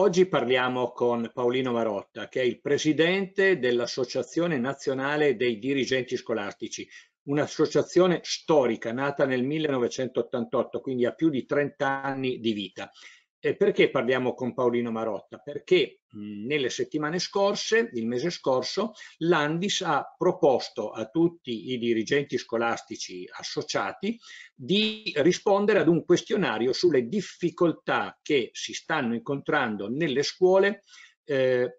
Oggi parliamo con Paolino Marotta, che è il presidente dell'Associazione Nazionale dei Dirigenti Scolastici, un'associazione storica nata nel 1988, quindi ha più di 30 anni di vita. Eh, perché parliamo con Paolino Marotta? Perché nelle settimane scorse, il mese scorso, l'Andis ha proposto a tutti i dirigenti scolastici associati di rispondere ad un questionario sulle difficoltà che si stanno incontrando nelle scuole eh,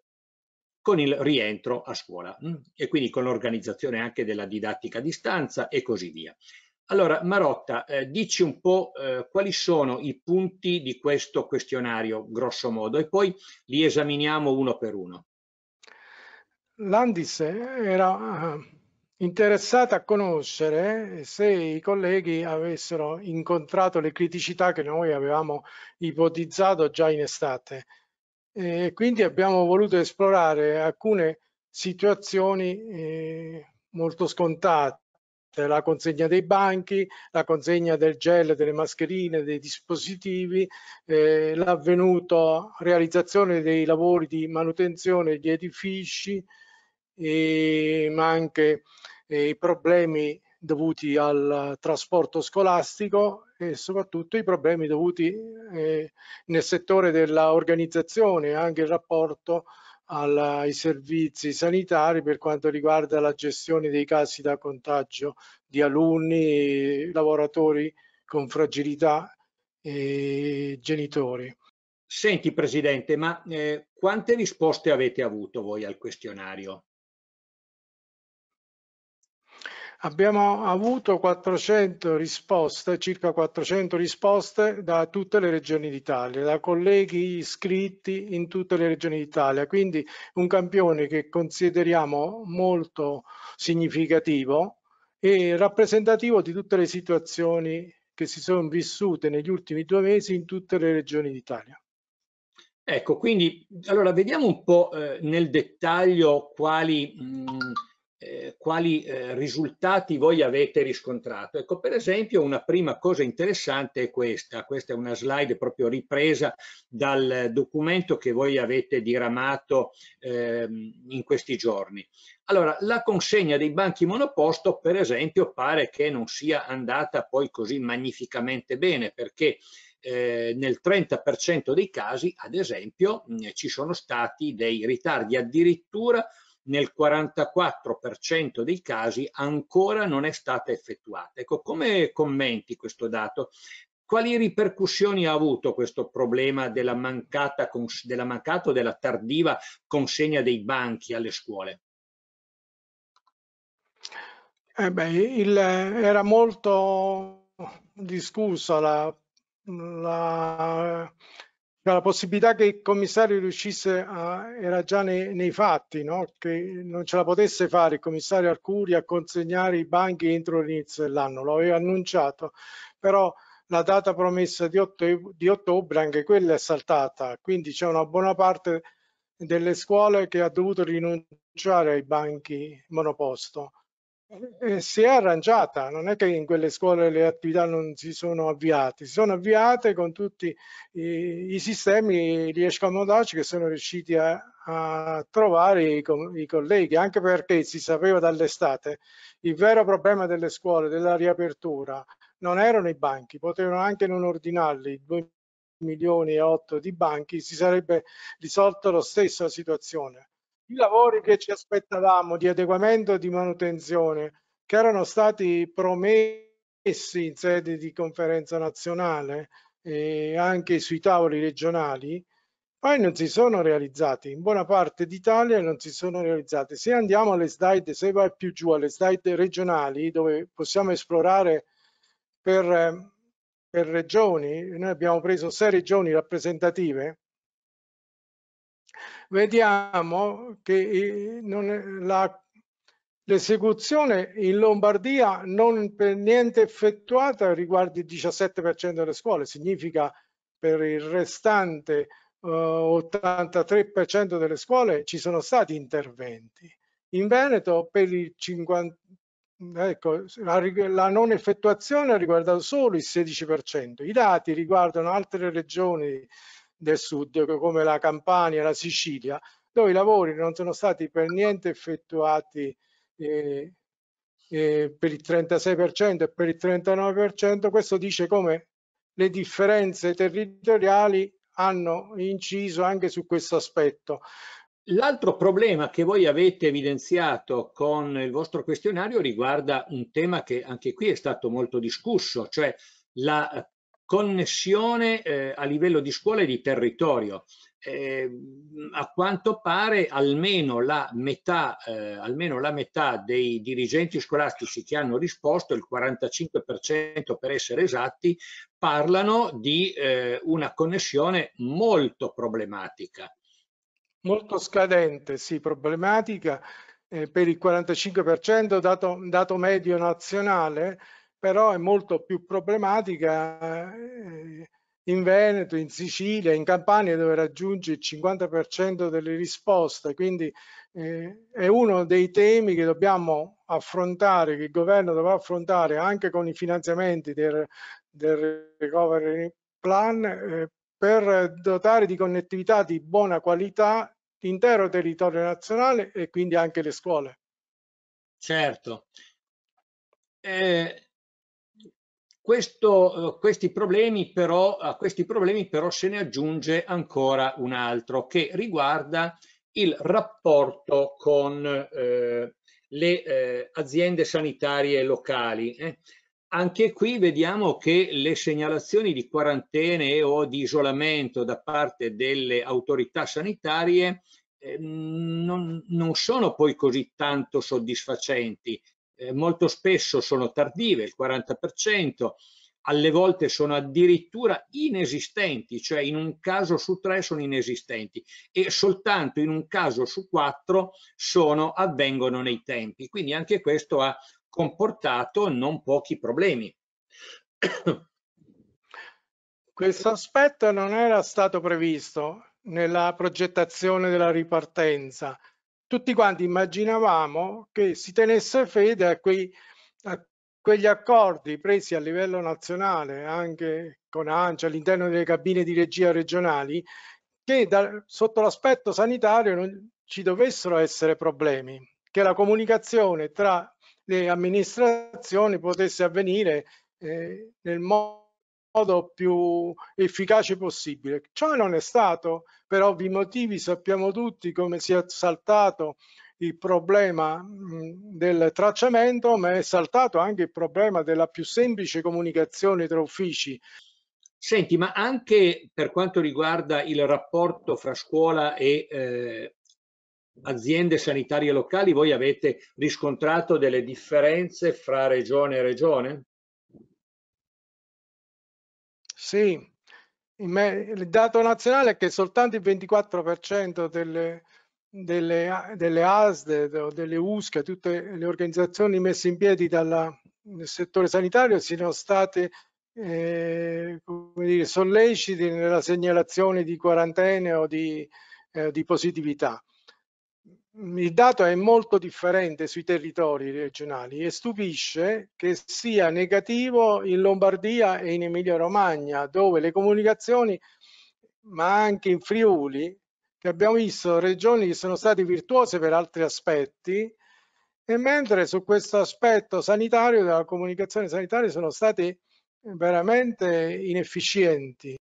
con il rientro a scuola e quindi con l'organizzazione anche della didattica a distanza e così via. Allora, Marotta, eh, dici un po' eh, quali sono i punti di questo questionario, grosso modo, e poi li esaminiamo uno per uno. L'Andis era eh, interessata a conoscere se i colleghi avessero incontrato le criticità che noi avevamo ipotizzato già in estate. E quindi abbiamo voluto esplorare alcune situazioni eh, molto scontate la consegna dei banchi, la consegna del gel, delle mascherine, dei dispositivi, eh, l'avvenuta realizzazione dei lavori di manutenzione di edifici, eh, ma anche eh, i problemi dovuti al trasporto scolastico e soprattutto i problemi dovuti eh, nel settore dell'organizzazione, anche il rapporto alla, ai servizi sanitari per quanto riguarda la gestione dei casi da contagio di alunni, lavoratori con fragilità e genitori. Senti Presidente, ma eh, quante risposte avete avuto voi al questionario? Abbiamo avuto 400 risposte, circa 400 risposte da tutte le regioni d'Italia, da colleghi iscritti in tutte le regioni d'Italia, quindi un campione che consideriamo molto significativo e rappresentativo di tutte le situazioni che si sono vissute negli ultimi due mesi in tutte le regioni d'Italia. Ecco, quindi allora vediamo un po' eh, nel dettaglio quali... Mh mm, quali eh, risultati voi avete riscontrato. Ecco, per esempio, una prima cosa interessante è questa. Questa è una slide proprio ripresa dal documento che voi avete diramato eh, in questi giorni. Allora, la consegna dei banchi monoposto, per esempio, pare che non sia andata poi così magnificamente bene, perché eh, nel 30% dei casi, ad esempio, mh, ci sono stati dei ritardi addirittura nel 44% dei casi ancora non è stata effettuata. Ecco, come commenti questo dato? Quali ripercussioni ha avuto questo problema della mancata, della mancata o della tardiva consegna dei banchi alle scuole? Eh beh, il, era molto discusso la, la la possibilità che il commissario riuscisse a, era già nei, nei fatti, no? che non ce la potesse fare il commissario Arcuri a consegnare i banchi entro l'inizio dell'anno, lo aveva annunciato, però la data promessa di, otto, di ottobre anche quella è saltata, quindi c'è una buona parte delle scuole che ha dovuto rinunciare ai banchi monoposto. Eh, si è arrangiata, non è che in quelle scuole le attività non si sono avviate, si sono avviate con tutti i, i sistemi di escamotage che sono riusciti a, a trovare i, i, colleghi, anche perché si sapeva dall'estate il vero problema delle scuole, della riapertura, non erano i banchi, potevano anche non ordinarli, 2 milioni e 8 di banchi, si sarebbe risolto la stessa situazione i lavori che ci aspettavamo di adeguamento e di manutenzione che erano stati promessi in sede di conferenza nazionale e anche sui tavoli regionali, poi non si sono realizzati. In buona parte d'Italia non si sono realizzati. Se andiamo alle slide, se vai più giù alle slide regionali, dove possiamo esplorare per, eh, per regioni, noi abbiamo preso sei regioni rappresentative, vediamo che l'esecuzione in Lombardia non per niente effettuata riguarda il 17% delle scuole, significa per il restante eh, 83% delle scuole ci sono stati interventi. In Veneto per il 50, ecco, la, la, non effettuazione ha riguardato solo il 16%. I dati riguardano altre regioni del sud, come la Campania, la Sicilia, dove i lavori non sono stati per niente effettuati eh, eh, per il 36% e per il 39%, questo dice come le differenze territoriali hanno inciso anche su questo aspetto. L'altro problema che voi avete evidenziato con il vostro questionario riguarda un tema che anche qui è stato molto discusso, cioè la connessione eh, a livello di scuola e di territorio. Eh, a quanto pare almeno la, metà, eh, almeno la metà dei dirigenti scolastici che hanno risposto, il 45% per essere esatti, parlano di eh, una connessione molto problematica. Molto scadente, sì, problematica eh, per il 45%, dato, dato medio nazionale, però è molto più problematica eh, in Veneto, in Sicilia, in Campania dove raggiunge il 50% delle risposte, quindi eh, è uno dei temi che dobbiamo affrontare, che il governo dovrà affrontare anche con i finanziamenti del, del recovery plan eh, per dotare di connettività di buona qualità l'intero territorio nazionale e quindi anche le scuole. Certo. Eh, questo, eh, questi, problemi però, a questi problemi però se ne aggiunge ancora un altro che riguarda il rapporto con eh, le eh, aziende sanitarie locali. Eh. Anche qui vediamo che le segnalazioni di quarantene o di isolamento da parte delle autorità sanitarie ehm, non, non sono poi così tanto soddisfacenti eh, molto spesso sono tardive, il 40%, alle volte sono addirittura inesistenti, cioè in un caso su tre sono inesistenti e soltanto in un caso su quattro sono, avvengono nei tempi. Quindi anche questo ha comportato non pochi problemi. Questo aspetto non era stato previsto nella progettazione della ripartenza tutti quanti immaginavamo che si tenesse fede a, quei, a quegli accordi presi a livello nazionale anche con ANCI all'interno delle cabine di regia regionali che da, sotto l'aspetto sanitario non ci dovessero essere problemi, che la comunicazione tra le amministrazioni potesse avvenire eh, nel modo modo più efficace possibile. Ciò non è stato, per ovvi motivi sappiamo tutti come si è saltato il problema del tracciamento, ma è saltato anche il problema della più semplice comunicazione tra uffici. Senti, ma anche per quanto riguarda il rapporto fra scuola e eh, aziende sanitarie locali, voi avete riscontrato delle differenze fra regione e regione? Sì, il dato nazionale è che soltanto il 24% delle, delle, delle ASD o delle USC, tutte le organizzazioni messe in piedi dalla, nel settore sanitario, siano state eh, solleciti nella segnalazione di quarantene o di, eh, di positività il dato è molto differente sui territori regionali e stupisce che sia negativo in Lombardia e in Emilia Romagna, dove le comunicazioni, ma anche in Friuli, che abbiamo visto regioni che sono state virtuose per altri aspetti, e mentre su questo aspetto sanitario della comunicazione sanitaria sono state veramente inefficienti.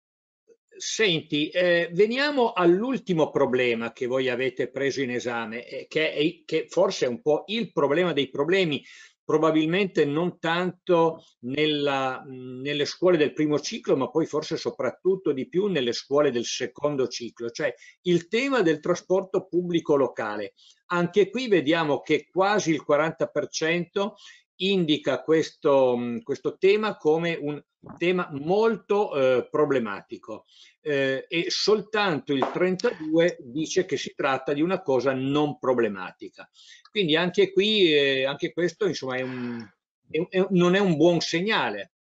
Senti, eh, veniamo all'ultimo problema che voi avete preso in esame, eh, che, è, che forse è un po' il problema dei problemi, probabilmente non tanto nella, nelle scuole del primo ciclo, ma poi forse soprattutto di più nelle scuole del secondo ciclo, cioè il tema del trasporto pubblico locale. Anche qui vediamo che quasi il 40% indica questo, mm, questo, tema come un tema molto eh, problematico eh, e soltanto il 32 dice che si tratta di una cosa non problematica. Quindi anche qui, eh, anche questo insomma, è un, è, è, non è un buon segnale.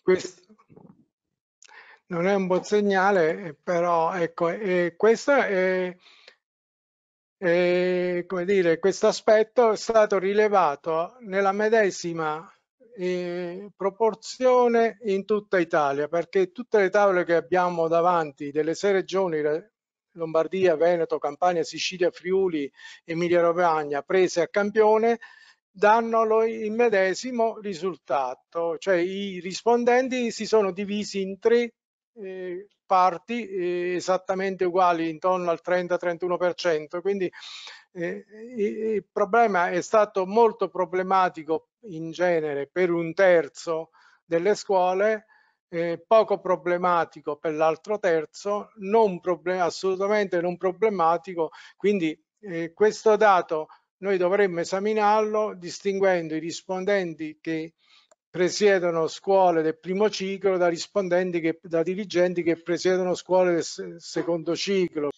Questo non è un buon segnale, eh, però ecco, eh, questo è eh, come dire, questo aspetto è stato rilevato nella medesima eh, proporzione in tutta Italia, perché tutte le tavole che abbiamo davanti delle sei regioni, Lombardia, Veneto, Campania, Sicilia, Friuli, Emilia Romagna, prese a campione, danno il medesimo risultato, cioè i rispondenti si sono divisi in tre eh, parti eh, esattamente uguali intorno al 30-31%, quindi eh, il problema è stato molto problematico in genere per un terzo delle scuole, eh, poco problematico per l'altro terzo, non assolutamente non problematico, quindi eh, questo dato noi dovremmo esaminarlo distinguendo i rispondenti che presiedono scuole del primo ciclo da rispondenti che, da dirigenti che presiedono scuole del secondo ciclo.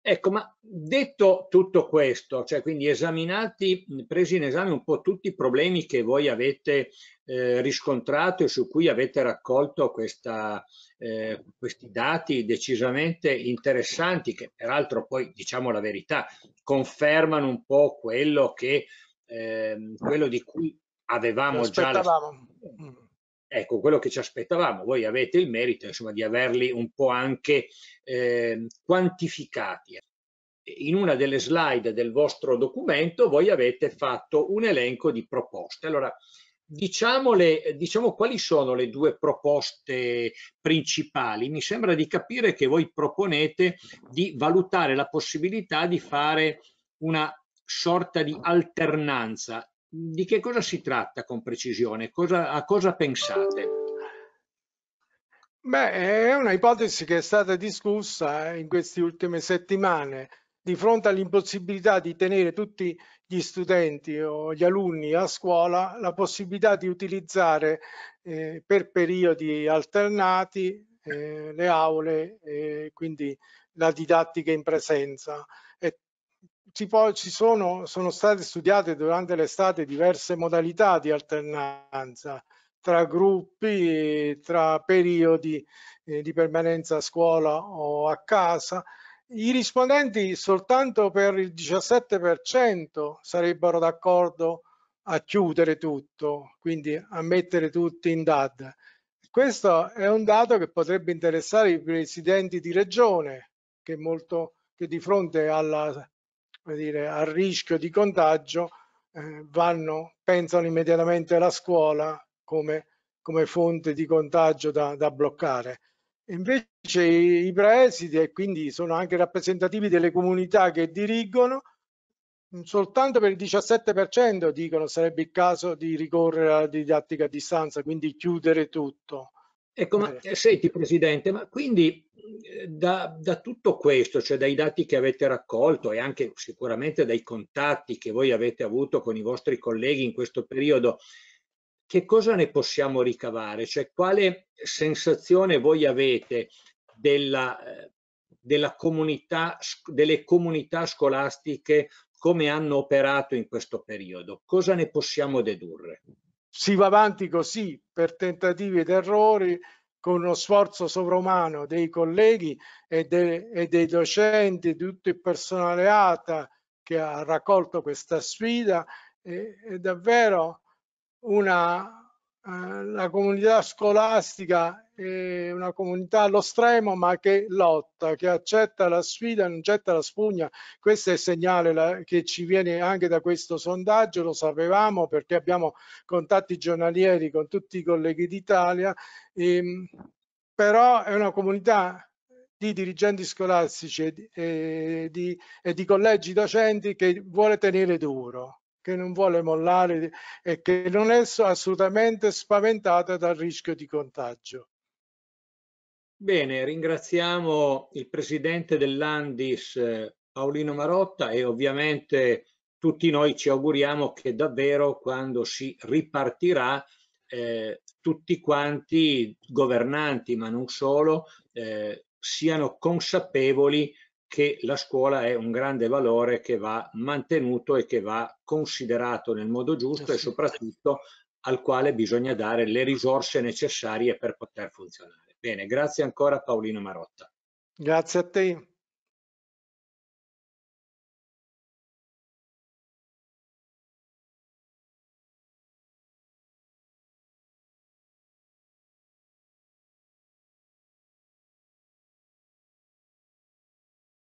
Ecco, ma detto tutto questo, cioè quindi esaminati, presi in esame un po' tutti i problemi che voi avete eh, riscontrato e su cui avete raccolto questa, eh, questi dati decisamente interessanti, che peraltro poi, diciamo la verità, confermano un po' quello, che, eh, quello di cui avevamo già... La... Mm. Ecco, quello che ci aspettavamo, voi avete il merito insomma, di averli un po' anche eh, quantificati. In una delle slide del vostro documento voi avete fatto un elenco di proposte. Allora, Diciamole, diciamo quali sono le due proposte principali. Mi sembra di capire che voi proponete di valutare la possibilità di fare una sorta di alternanza di che cosa si tratta con precisione? Cosa, a cosa pensate? Beh, è una ipotesi che è stata discussa in queste ultime settimane di fronte all'impossibilità di tenere tutti gli studenti o gli alunni a scuola la possibilità di utilizzare eh, per periodi alternati eh, le aule e quindi la didattica in presenza ci, può, ci sono, sono, state studiate durante l'estate diverse modalità di alternanza tra gruppi, tra periodi eh, di permanenza a scuola o a casa. I rispondenti soltanto per il 17% sarebbero d'accordo a chiudere tutto, quindi a mettere tutti in DAD. Questo è un dato che potrebbe interessare i presidenti di regione, che molto che di fronte alla dire, a rischio di contagio eh, vanno, pensano immediatamente alla scuola come, come fonte di contagio da, da bloccare. Invece i, i presidi e quindi sono anche rappresentativi delle comunità che dirigono, soltanto per il 17% dicono sarebbe il caso di ricorrere alla didattica a distanza, quindi chiudere tutto. Ecco, ma eh, eh, senti Presidente, ma quindi eh, da, da, tutto questo, cioè dai dati che avete raccolto e anche sicuramente dai contatti che voi avete avuto con i vostri colleghi in questo periodo, che cosa ne possiamo ricavare? Cioè quale sensazione voi avete della, della comunità, delle comunità scolastiche, come hanno operato in questo periodo? Cosa ne possiamo dedurre? si va avanti così per tentativi ed errori con uno sforzo sovrumano dei colleghi e, de, e dei docenti, di tutto il personale ATA che ha raccolto questa sfida, e, è davvero una, eh, la comunità scolastica eh, una comunità allo stremo ma che lotta, che accetta la sfida, non getta la spugna. Questo è il segnale la, che ci viene anche da questo sondaggio, lo sapevamo perché abbiamo contatti giornalieri con tutti i colleghi d'Italia, ehm, però è una comunità di dirigenti scolastici e di, e, di, e di collegi docenti che vuole tenere duro che non vuole mollare e che non è assolutamente spaventata dal rischio di contagio. Bene, ringraziamo il presidente dell'Andis eh, Paolino Marotta e ovviamente tutti noi ci auguriamo che davvero quando si ripartirà eh, tutti quanti governanti, ma non solo, eh, siano consapevoli che la scuola è un grande valore che va mantenuto e che va considerato nel modo giusto e soprattutto al quale bisogna dare le risorse necessarie per poter funzionare. Bene, grazie ancora Paolino Marotta. Grazie a te.